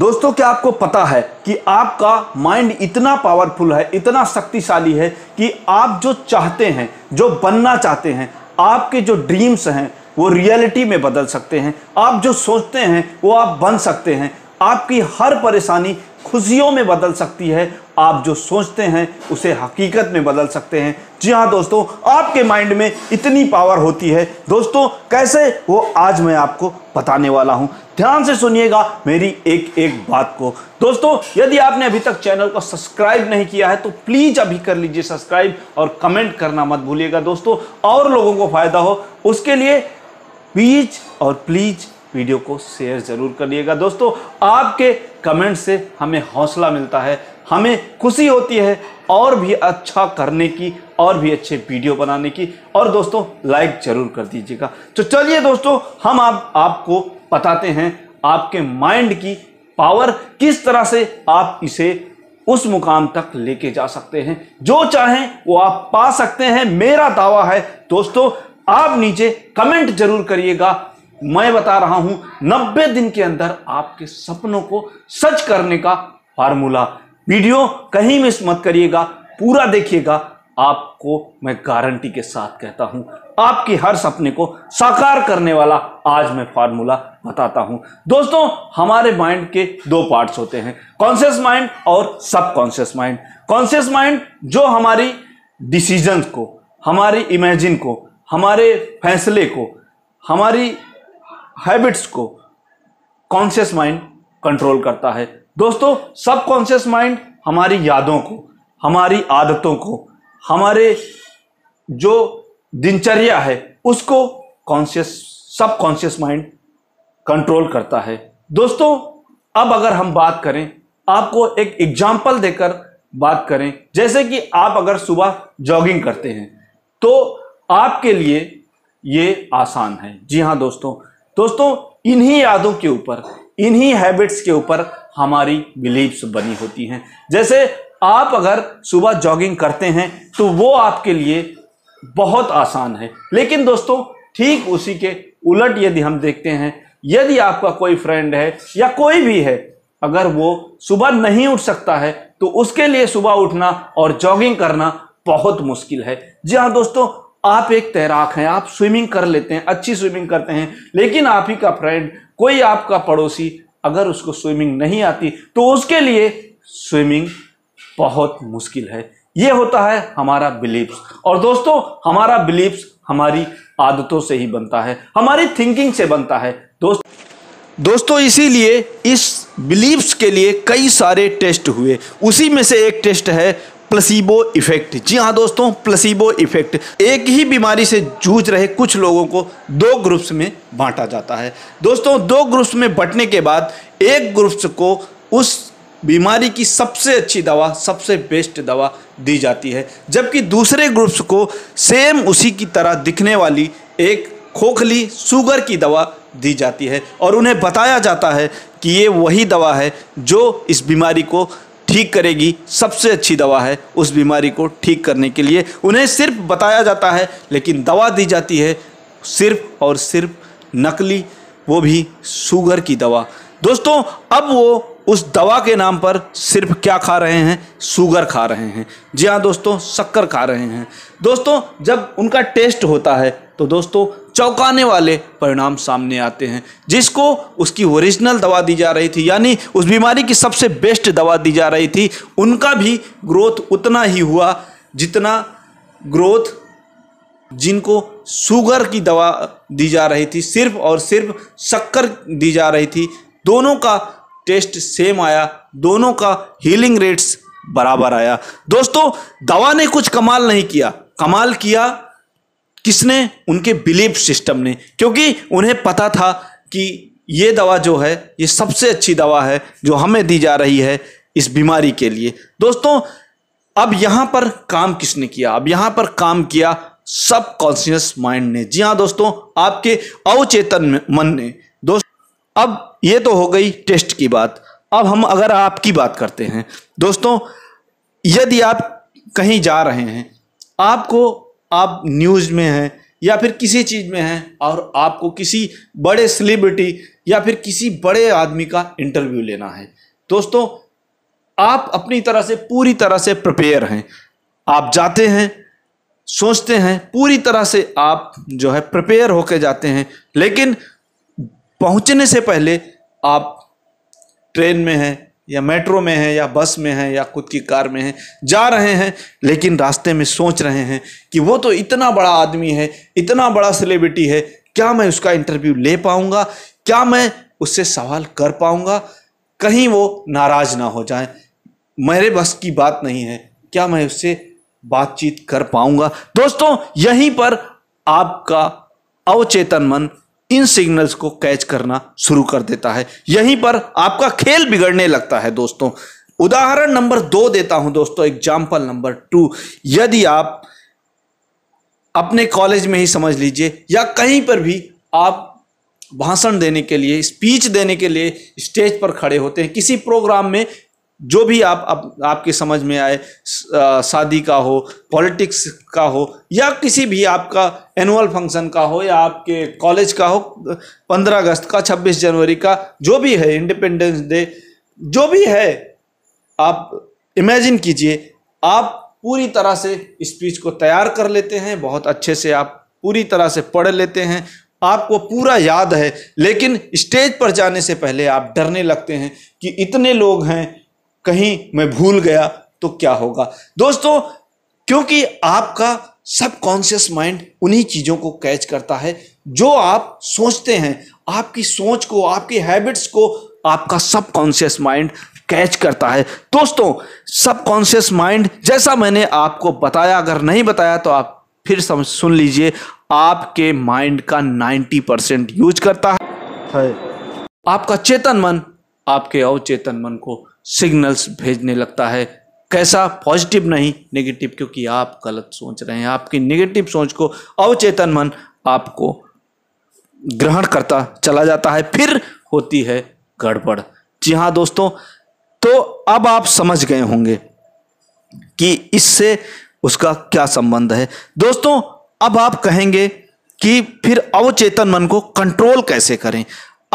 दोस्तों क्या आपको पता है कि आपका माइंड इतना पावरफुल है इतना शक्तिशाली है कि आप जो चाहते हैं जो बनना चाहते हैं आपके जो ड्रीम्स हैं वो रियलिटी में बदल सकते हैं आप जो सोचते हैं वो आप बन सकते हैं आपकी हर परेशानी खुशियों में बदल सकती है आप जो सोचते हैं उसे हकीकत में बदल सकते हैं जी हाँ दोस्तों आपके माइंड में इतनी पावर होती है दोस्तों कैसे वो आज मैं आपको बताने वाला हूँ ध्यान से सुनिएगा मेरी एक एक बात को दोस्तों यदि आपने अभी तक चैनल को सब्सक्राइब नहीं किया है तो प्लीज अभी कर लीजिए सब्सक्राइब और कमेंट करना मत भूलिएगा दोस्तों और लोगों को फायदा हो उसके लिए प्लीज और प्लीज वीडियो को शेयर जरूर करिएगा दोस्तों आपके कमेंट से हमें हौसला मिलता है हमें खुशी होती है और भी अच्छा करने की और भी अच्छे वीडियो बनाने की और दोस्तों लाइक जरूर कर दीजिएगा तो चलिए दोस्तों हम आप, आपको बताते हैं आपके माइंड की पावर किस तरह से आप इसे उस मुकाम तक लेके जा सकते हैं जो चाहें वो आप पा सकते हैं मेरा दावा है दोस्तों आप नीचे कमेंट जरूर करिएगा मैं बता रहा हूं 90 दिन के अंदर आपके सपनों को सच करने का फार्मूला वीडियो कहीं मिस मत करिएगा पूरा देखिएगा आपको मैं गारंटी के साथ कहता हूं आपके हर सपने को साकार करने वाला आज मैं फार्मूला बताता हूं दोस्तों हमारे माइंड के दो पार्ट्स होते हैं कॉन्शियस माइंड और सबकॉन्शियस माइंड कॉन्शियस माइंड जो हमारी डिसीजन को हमारी इमेजिन को हमारे फैसले को हमारी हैबिट्स को कॉन्शियस माइंड कंट्रोल करता है दोस्तों सबकॉन्शियस माइंड हमारी यादों को हमारी आदतों को हमारे जो दिनचर्या है उसको कॉन्शियस सब कॉन्शियस माइंड कंट्रोल करता है दोस्तों अब अगर हम बात करें आपको एक एग्जाम्पल देकर बात करें जैसे कि आप अगर सुबह जॉगिंग करते हैं तो आपके लिए ये आसान है जी हाँ दोस्तों दोस्तों इन्हीं यादों के ऊपर इन्हीं हैबिट्स के ऊपर हमारी बिलीव्स बनी होती हैं जैसे आप अगर सुबह जॉगिंग करते हैं तो वो आपके लिए बहुत आसान है लेकिन दोस्तों ठीक उसी के उलट यदि हम देखते हैं यदि आपका कोई फ्रेंड है या कोई भी है अगर वो सुबह नहीं उठ सकता है तो उसके लिए सुबह उठना और जॉगिंग करना बहुत मुश्किल है जी हाँ दोस्तों आप एक तैराक हैं आप स्विमिंग कर लेते हैं अच्छी स्विमिंग करते हैं लेकिन आप ही का फ्रेंड कोई आपका पड़ोसी अगर उसको स्विमिंग नहीं आती तो उसके लिए स्विमिंग बहुत मुश्किल है ये होता है हमारा बिलीव्स और दोस्तों हमारा बिलीव्स हमारी आदतों से ही बनता है हमारी थिंकिंग से बनता है दोस्त दोस्तों इसीलिए इस बिलीव्स के लिए कई सारे टेस्ट हुए उसी में से एक टेस्ट है प्लसीबो इफेक्ट जी हाँ दोस्तों प्लसीबो इफेक्ट एक ही बीमारी से जूझ रहे कुछ लोगों को दो ग्रुप्स में बांटा जाता है दोस्तों दो ग्रुप्स में बंटने के बाद एक ग्रुप्स को उस बीमारी की सबसे अच्छी दवा सबसे बेस्ट दवा दी जाती है जबकि दूसरे ग्रुप्स को सेम उसी की तरह दिखने वाली एक खोखली शुगर की दवा दी जाती है और उन्हें बताया जाता है कि ये वही दवा है जो इस बीमारी को ठीक करेगी सबसे अच्छी दवा है उस बीमारी को ठीक करने के लिए उन्हें सिर्फ बताया जाता है लेकिन दवा दी जाती है सिर्फ और सिर्फ नकली वो भी शुगर की दवा दोस्तों अब वो उस दवा के नाम पर सिर्फ क्या खा रहे हैं शुगर खा रहे हैं जी हाँ दोस्तों शक्कर खा रहे हैं दोस्तों जब उनका टेस्ट होता है तो दोस्तों चौंकाने वाले परिणाम सामने आते हैं जिसको उसकी ओरिजिनल दवा दी जा रही थी यानी उस बीमारी की सबसे बेस्ट दवा दी जा रही थी उनका भी ग्रोथ उतना ही हुआ जितना ग्रोथ जिनको शुगर की दवा दी जा रही थी सिर्फ और सिर्फ शक्कर दी जा रही थी दोनों का टेस्ट सेम आया दोनों का हीलिंग रेट्स बराबर आया दोस्तों दवा ने कुछ कमाल नहीं किया कमाल किया किसने उनके बिलीफ सिस्टम ने क्योंकि उन्हें पता था कि ये दवा जो है ये सबसे अच्छी दवा है जो हमें दी जा रही है इस बीमारी के लिए दोस्तों अब यहाँ पर काम किसने किया अब यहाँ पर काम किया सब कॉन्शियस माइंड ने जी हाँ दोस्तों आपके अवचेतन मन ने दोस्त अब ये तो हो गई टेस्ट की बात अब हम अगर आपकी बात करते हैं दोस्तों यदि आप कहीं जा रहे हैं आपको आप न्यूज़ में हैं या फिर किसी चीज़ में हैं और आपको किसी बड़े सेलिब्रिटी या फिर किसी बड़े आदमी का इंटरव्यू लेना है दोस्तों आप अपनी तरह से पूरी तरह से प्रिपेयर हैं आप जाते हैं सोचते हैं पूरी तरह से आप जो है प्रिपेयर होकर जाते हैं लेकिन पहुंचने से पहले आप ट्रेन में हैं या मेट्रो में हैं या बस में हैं या खुद की कार में हैं जा रहे हैं लेकिन रास्ते में सोच रहे हैं कि वो तो इतना बड़ा आदमी है इतना बड़ा सेलिब्रिटी है क्या मैं उसका इंटरव्यू ले पाऊंगा क्या मैं उससे सवाल कर पाऊंगा कहीं वो नाराज़ ना हो जाए मेरे बस की बात नहीं है क्या मैं उससे बातचीत कर पाऊंगा दोस्तों यहीं पर आपका अवचेतन मन इन सिग्नल्स को कैच करना शुरू कर देता है यहीं पर आपका खेल बिगड़ने लगता है दोस्तों उदाहरण नंबर दो देता हूं दोस्तों एग्जाम्पल नंबर टू यदि आप अपने कॉलेज में ही समझ लीजिए या कहीं पर भी आप भाषण देने के लिए स्पीच देने के लिए स्टेज पर खड़े होते हैं किसी प्रोग्राम में जो भी आप, आप आपकी समझ में आए शादी का हो पॉलिटिक्स का हो या किसी भी आपका एनुअल फंक्शन का हो या आपके कॉलेज का हो पंद्रह अगस्त का छब्बीस जनवरी का जो भी है इंडिपेंडेंस डे जो भी है आप इमेजिन कीजिए आप पूरी तरह से स्पीच को तैयार कर लेते हैं बहुत अच्छे से आप पूरी तरह से पढ़ लेते हैं आपको पूरा याद है लेकिन स्टेज पर जाने से पहले आप डरने लगते हैं कि इतने लोग हैं कहीं मैं भूल गया तो क्या होगा दोस्तों क्योंकि आपका सबकॉन्शियस माइंड उन्हीं चीज़ों को कैच करता है जो आप सोचते हैं आपकी सोच को आपकी हैबिट्स को आपका सबकॉन्शियस माइंड कैच करता है दोस्तों सबकॉन्शियस माइंड जैसा मैंने आपको बताया अगर नहीं बताया तो आप फिर सुन लीजिए आपके माइंड का 90 परसेंट यूज करता है आपका चेतन मन आपके अवचेतन मन को सिग्नल्स भेजने लगता है कैसा पॉजिटिव नहीं नेगेटिव क्योंकि आप गलत सोच रहे हैं आपकी नेगेटिव सोच को अवचेतन मन आपको ग्रहण करता चला जाता है फिर होती है गड़बड़ जी हाँ दोस्तों तो अब आप समझ गए होंगे कि इससे उसका क्या संबंध है दोस्तों अब आप कहेंगे कि फिर अवचेतन मन को कंट्रोल कैसे करें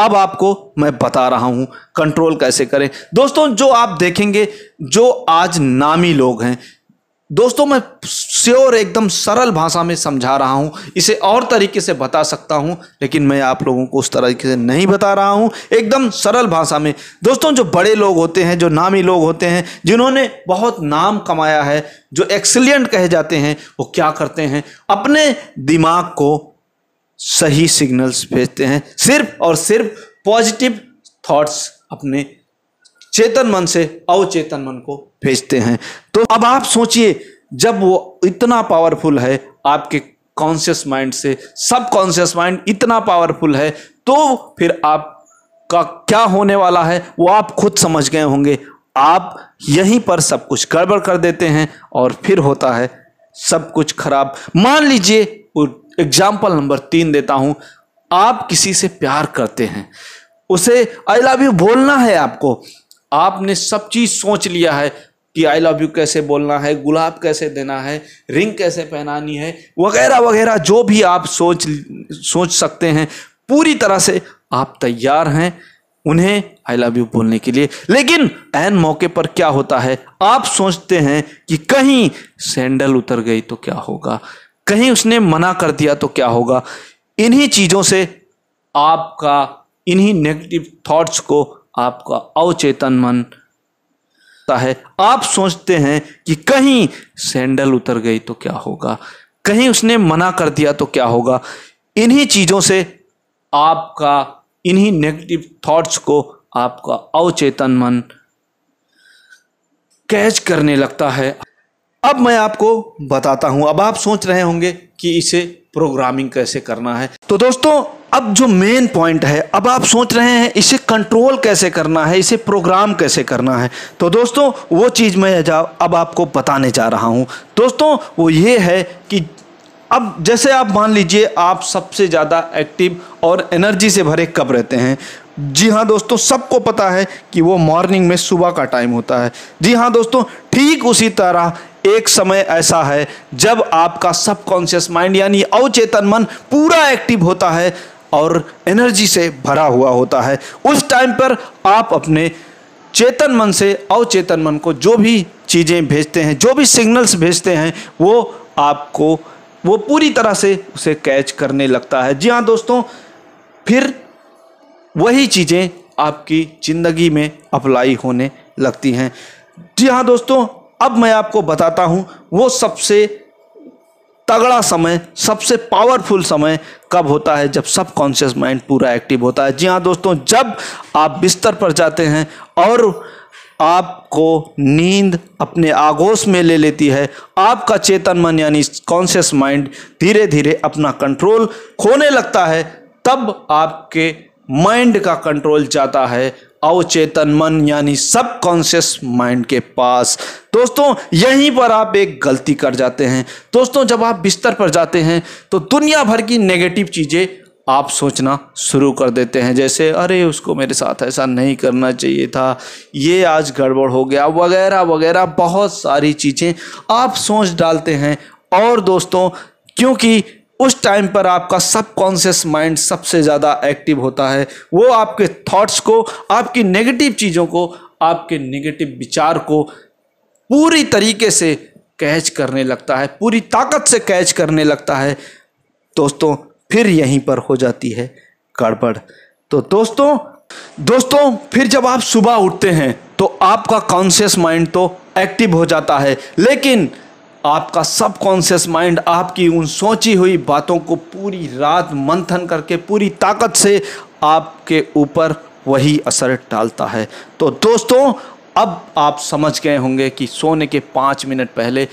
अब आपको मैं बता रहा हूं कंट्रोल कैसे करें दोस्तों जो आप देखेंगे जो आज नामी लोग हैं दोस्तों मैं श्योर एकदम सरल भाषा में समझा रहा हूं इसे और तरीके से बता सकता हूं लेकिन मैं आप लोगों को उस तरीके से नहीं बता रहा हूं एकदम सरल भाषा में दोस्तों जो बड़े लोग होते हैं जो नामी लोग होते हैं जिन्होंने बहुत नाम कमाया है जो एक्सीलेंट कहे जाते हैं वो क्या करते हैं अपने दिमाग को सही सिग्नल्स भेजते हैं सिर्फ और सिर्फ पॉजिटिव थॉट्स अपने चेतन मन से अवचेतन मन को भेजते हैं तो अब आप सोचिए जब वो इतना पावरफुल है आपके कॉन्शियस माइंड से सब कॉन्शियस माइंड इतना पावरफुल है तो फिर आप का क्या होने वाला है वो आप खुद समझ गए होंगे आप यहीं पर सब कुछ गड़बड़ कर देते हैं और फिर होता है सब कुछ खराब मान लीजिए एग्जाम्पल नंबर तीन देता हूं आप किसी से प्यार करते हैं उसे आई लव यू बोलना है आपको आपने सब चीज़ सोच लिया है कि आई लव यू कैसे बोलना है गुलाब कैसे देना है रिंग कैसे पहनानी है वगैरह वगैरह जो भी आप सोच सोच सकते हैं पूरी तरह से आप तैयार हैं उन्हें आई लव यू बोलने के लिए लेकिन एन मौके पर क्या होता है आप सोचते हैं कि कहीं सैंडल उतर गई तो क्या होगा कहीं उसने मना कर दिया तो क्या होगा इन्हीं चीज़ों से आपका इन्हीं नेगेटिव थॉट्स को आपका अवचेतन मन है आप सोचते हैं कि कहीं सैंडल उतर गई तो क्या होगा कहीं उसने मना कर दिया तो क्या होगा इन्हीं चीज़ों से आपका इन्हीं नेगेटिव थॉट्स को आपका अवचेतन मन कैच करने लगता है अब मैं आपको बताता हूं अब आप सोच रहे होंगे कि इसे प्रोग्रामिंग कैसे करना है तो दोस्तों अब जो मेन पॉइंट है अब आप सोच रहे हैं इसे कंट्रोल कैसे करना है इसे प्रोग्राम कैसे करना है तो दोस्तों वो चीज़ मैं अब आपको बताने जा रहा हूँ दोस्तों वो ये है कि अब जैसे आप मान लीजिए आप सबसे ज़्यादा एक्टिव और एनर्जी से भरे कब रहते हैं जी हाँ दोस्तों सबको पता है कि वो मॉर्निंग में सुबह का टाइम होता है जी हाँ दोस्तों ठीक उसी तरह एक समय ऐसा है जब आपका सबकॉन्शियस माइंड यानी अवचेतन मन पूरा एक्टिव होता है और एनर्जी से भरा हुआ होता है उस टाइम पर आप अपने चेतन मन से अवचेतन मन को जो भी चीज़ें भेजते हैं जो भी सिग्नल्स भेजते हैं वो आपको वो पूरी तरह से उसे कैच करने लगता है जी हाँ दोस्तों फिर वही चीज़ें आपकी ज़िंदगी में अप्लाई होने लगती हैं जी हाँ दोस्तों अब मैं आपको बताता हूँ वो सबसे तगड़ा समय सबसे पावरफुल समय कब होता है जब सब कॉन्शियस माइंड पूरा एक्टिव होता है जी हाँ दोस्तों जब आप बिस्तर पर जाते हैं और आपको नींद अपने आगोश में ले लेती है आपका चेतन मन यानी कॉन्शियस माइंड धीरे धीरे अपना कंट्रोल खोने लगता है तब आपके माइंड का कंट्रोल जाता है अवचेतन मन यानी सब कॉन्शियस माइंड के पास दोस्तों यहीं पर आप एक गलती कर जाते हैं दोस्तों जब आप बिस्तर पर जाते हैं तो दुनिया भर की नेगेटिव चीज़ें आप सोचना शुरू कर देते हैं जैसे अरे उसको मेरे साथ ऐसा नहीं करना चाहिए था ये आज गड़बड़ हो गया वगैरह वगैरह बहुत सारी चीज़ें आप सोच डालते हैं और दोस्तों क्योंकि उस टाइम पर आपका सबकॉन्शियस माइंड सबसे ज़्यादा एक्टिव होता है वो आपके थॉट्स को आपकी नेगेटिव चीज़ों को आपके नेगेटिव विचार को पूरी तरीके से कैच करने लगता है पूरी ताकत से कैच करने लगता है दोस्तों फिर यहीं पर हो जाती है गड़बड़ तो दोस्तों दोस्तों फिर जब आप सुबह उठते हैं तो आपका कॉन्शियस माइंड तो एक्टिव हो जाता है लेकिन आपका सबकॉन्शियस माइंड आपकी उन सोची हुई बातों को पूरी रात मंथन करके पूरी ताकत से आपके ऊपर वही असर डालता है तो दोस्तों अब आप समझ गए होंगे कि सोने के पाँच मिनट पहले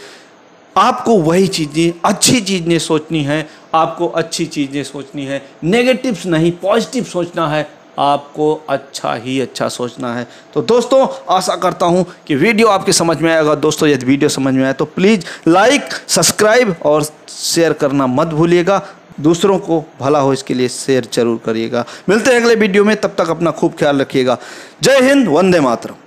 आपको वही चीज़ें अच्छी चीज़ें सोचनी है आपको अच्छी चीज़ें सोचनी है नेगेटिव्स नहीं पॉजिटिव सोचना है आपको अच्छा ही अच्छा सोचना है तो दोस्तों आशा करता हूँ कि वीडियो आपके समझ में आएगा दोस्तों यदि वीडियो समझ में आए तो प्लीज़ लाइक सब्सक्राइब और शेयर करना मत भूलिएगा दूसरों को भला हो इसके लिए शेयर जरूर करिएगा मिलते हैं अगले वीडियो में तब तक अपना खूब ख्याल रखिएगा जय हिंद वंदे मातरम